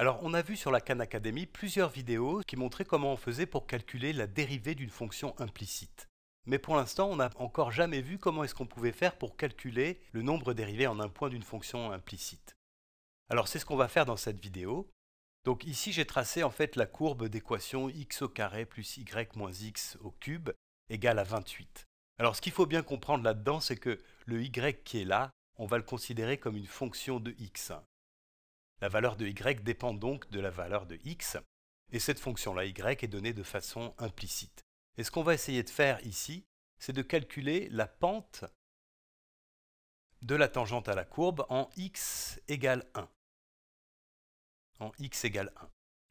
Alors on a vu sur la Khan Academy plusieurs vidéos qui montraient comment on faisait pour calculer la dérivée d'une fonction implicite. Mais pour l'instant, on n'a encore jamais vu comment est-ce qu'on pouvait faire pour calculer le nombre dérivé en un point d'une fonction implicite. Alors c'est ce qu'on va faire dans cette vidéo. Donc ici j'ai tracé en fait la courbe d'équation x au carré plus y moins x au cube égale à 28. Alors ce qu'il faut bien comprendre là-dedans, c'est que le y qui est là, on va le considérer comme une fonction de x. La valeur de y dépend donc de la valeur de x, et cette fonction-là, y, est donnée de façon implicite. Et ce qu'on va essayer de faire ici, c'est de calculer la pente de la tangente à la courbe en x égale 1. En x 1.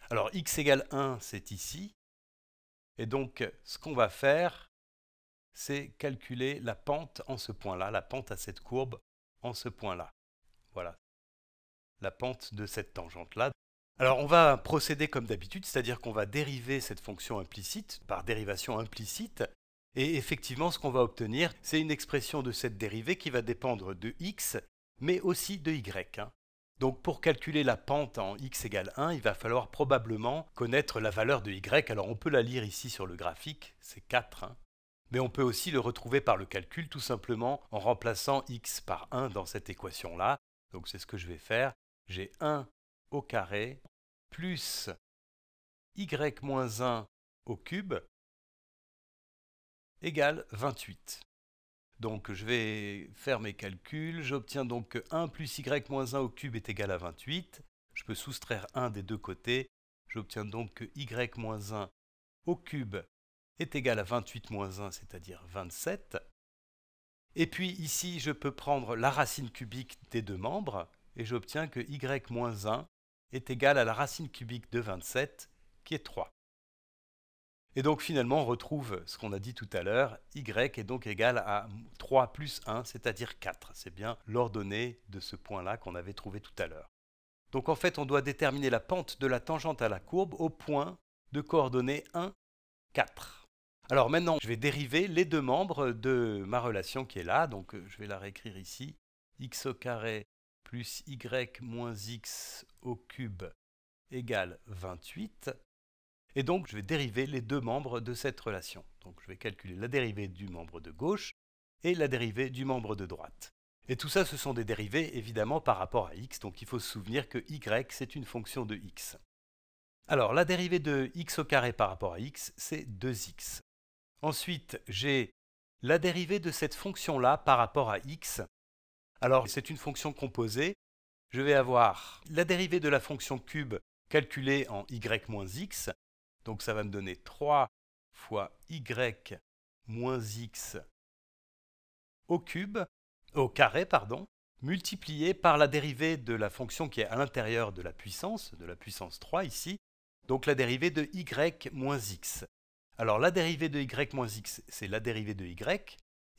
Alors x égale 1, c'est ici. Et donc, ce qu'on va faire, c'est calculer la pente en ce point-là, la pente à cette courbe en ce point-là. Voilà, la pente de cette tangente-là. Alors on va procéder comme d'habitude, c'est-à-dire qu'on va dériver cette fonction implicite par dérivation implicite. Et effectivement, ce qu'on va obtenir, c'est une expression de cette dérivée qui va dépendre de x, mais aussi de y. Hein. Donc pour calculer la pente en x égale 1, il va falloir probablement connaître la valeur de y. Alors on peut la lire ici sur le graphique, c'est 4. Hein. Mais on peut aussi le retrouver par le calcul tout simplement en remplaçant x par 1 dans cette équation-là. Donc c'est ce que je vais faire j'ai 1 au carré plus y-1 moins au cube égale 28. Donc je vais faire mes calculs, j'obtiens donc que 1 plus y-1 moins au cube est égal à 28, je peux soustraire 1 des deux côtés, j'obtiens donc que y-1 moins au cube est égal à 28 moins 1, c'est-à-dire 27. Et puis ici, je peux prendre la racine cubique des deux membres, et j'obtiens que y-1 est égal à la racine cubique de 27, qui est 3. Et donc finalement, on retrouve ce qu'on a dit tout à l'heure, y est donc égal à 3 plus 1, c'est-à-dire 4. C'est bien l'ordonnée de ce point-là qu'on avait trouvé tout à l'heure. Donc en fait, on doit déterminer la pente de la tangente à la courbe au point de coordonnées 1, 4. Alors maintenant, je vais dériver les deux membres de ma relation qui est là, donc je vais la réécrire ici, x au carré plus y moins x au cube égale 28. Et donc je vais dériver les deux membres de cette relation. Donc je vais calculer la dérivée du membre de gauche et la dérivée du membre de droite. Et tout ça, ce sont des dérivées évidemment par rapport à x, donc il faut se souvenir que y, c'est une fonction de x. Alors la dérivée de x au carré par rapport à x, c'est 2x. Ensuite, j'ai la dérivée de cette fonction-là par rapport à x, alors c'est une fonction composée. Je vais avoir la dérivée de la fonction cube calculée en y-x. Donc ça va me donner 3 fois y moins x au cube, au carré, pardon, multiplié par la dérivée de la fonction qui est à l'intérieur de la puissance, de la puissance 3 ici, donc la dérivée de y moins x. Alors la dérivée de y moins x, c'est la dérivée de y,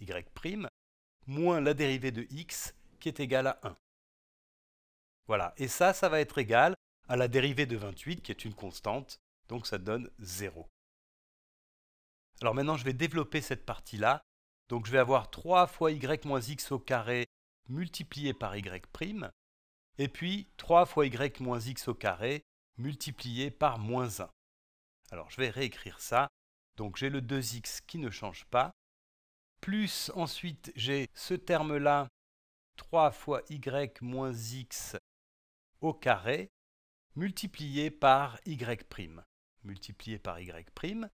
y', moins la dérivée de x qui est égale à 1. Voilà, et ça, ça va être égal à la dérivée de 28 qui est une constante, donc ça donne 0. Alors maintenant, je vais développer cette partie-là. Donc je vais avoir 3 fois y moins x au carré multiplié par y prime, et puis 3 fois y moins x au carré multiplié par moins 1. Alors je vais réécrire ça. Donc j'ai le 2x qui ne change pas, plus ensuite j'ai ce terme-là, 3 fois y moins x au carré, multiplié par y', multiplié par y'.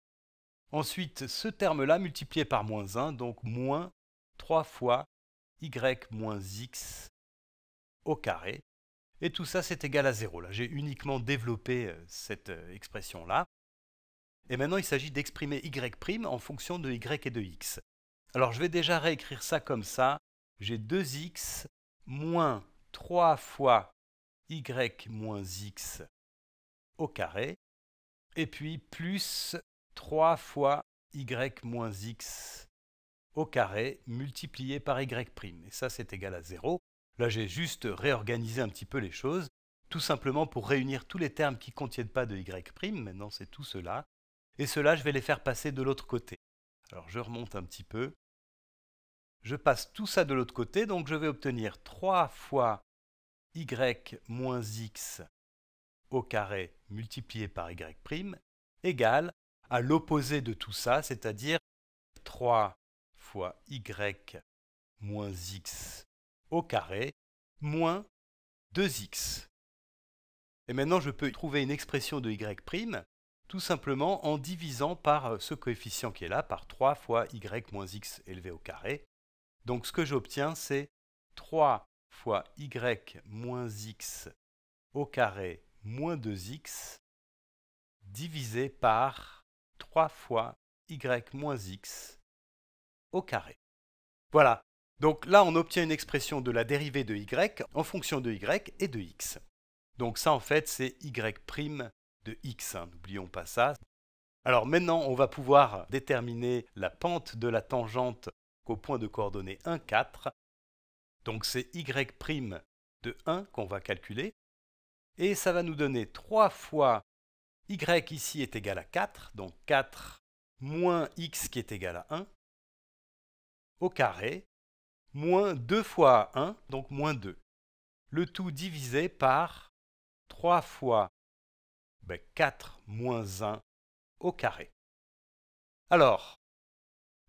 Ensuite, ce terme-là multiplié par moins 1, donc moins 3 fois y moins x au carré. Et tout ça, c'est égal à 0. Là, j'ai uniquement développé euh, cette euh, expression-là. Et maintenant, il s'agit d'exprimer y' en fonction de y et de x. Alors je vais déjà réécrire ça comme ça. J'ai 2x moins 3 fois y moins x au carré, et puis plus 3 fois y moins x au carré multiplié par y'. prime, Et ça, c'est égal à 0. Là, j'ai juste réorganisé un petit peu les choses, tout simplement pour réunir tous les termes qui ne contiennent pas de y'. Maintenant, c'est tout cela. Et cela, je vais les faire passer de l'autre côté. Alors, je remonte un petit peu. Je passe tout ça de l'autre côté, donc je vais obtenir 3 fois y moins x au carré multiplié par y' égale à l'opposé de tout ça, c'est-à-dire 3 fois y moins x au carré moins 2x. Et maintenant, je peux trouver une expression de y' tout simplement en divisant par ce coefficient qui est là, par 3 fois y moins x élevé au carré, donc ce que j'obtiens, c'est 3 fois y moins x au carré moins 2x divisé par 3 fois y moins x au carré. Voilà, donc là on obtient une expression de la dérivée de y en fonction de y et de x. Donc ça en fait c'est y' prime de x, hein, n'oublions pas ça. Alors maintenant on va pouvoir déterminer la pente de la tangente au point de coordonnées 1, 4. Donc c'est y' de 1 qu'on va calculer. Et ça va nous donner 3 fois y ici est égal à 4, donc 4 moins x qui est égal à 1 au carré, moins 2 fois 1, donc moins 2. Le tout divisé par 3 fois 4 ben, moins 1 au carré. Alors,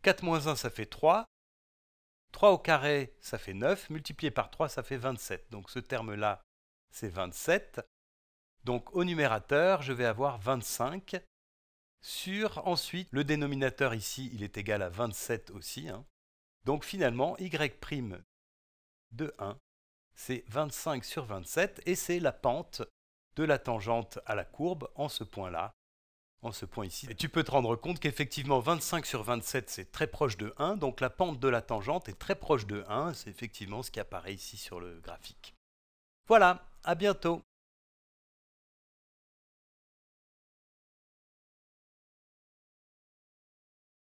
4 moins 1, ça fait 3. 3 au carré, ça fait 9. Multiplié par 3, ça fait 27. Donc ce terme-là, c'est 27. Donc au numérateur, je vais avoir 25 sur ensuite le dénominateur ici, il est égal à 27 aussi. Hein. Donc finalement, y' de 1, c'est 25 sur 27 et c'est la pente de la tangente à la courbe en ce point-là en ce point ici. Et tu peux te rendre compte qu'effectivement 25 sur 27 c'est très proche de 1, donc la pente de la tangente est très proche de 1, c'est effectivement ce qui apparaît ici sur le graphique. Voilà, à bientôt